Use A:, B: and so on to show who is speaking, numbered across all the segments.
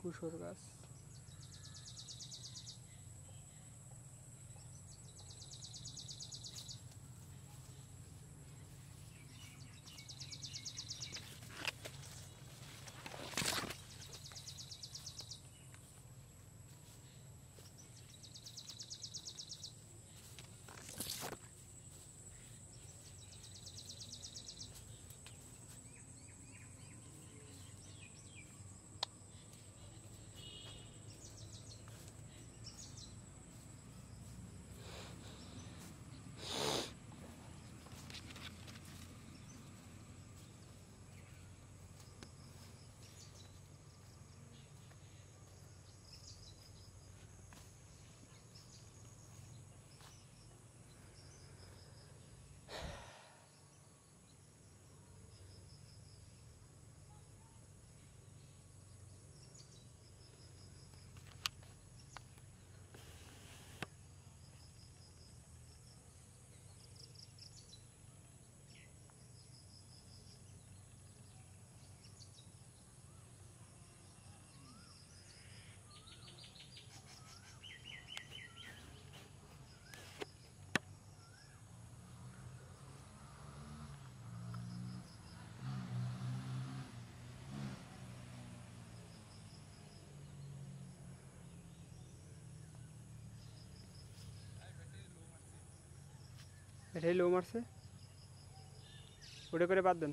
A: কুশোর গাছ এটাই লো মারছে ওটা করে বাদ দেন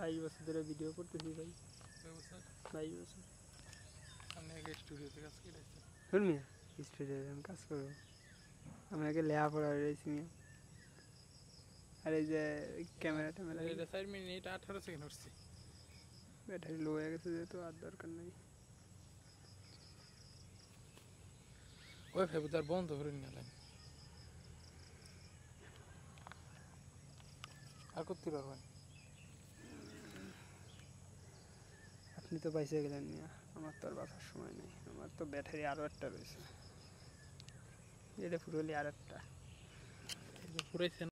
A: বাইশ বছর ধরে ভিডিও করতেছি ভাই বাইশ বছর আমি আগে স্টুডিওতে কাজ করেছি শুনবি স্টুডিওতে আমি কাজ করবো আমি আগে লেখাপড়া পড়া মিয়া আর আরে যে ক্যামেরা ট্যামেরা এটা মিনি এটা আঠারো সেকেন্ড হচ্ছে ব্যাটারি লো হয়ে গেছে যেহেতু আর দরকার নাই ওই ফেবু তার বন্ধ করে নিয়ে গেলেন আর করতে পারবেন আপনি তো পাইসে গেলেন নিয়ে আমার তো আর বাঁচার সময় নেই আমার তো ব্যাটারি আরও একটা রয়েছে এটা পুরোলি আর একটা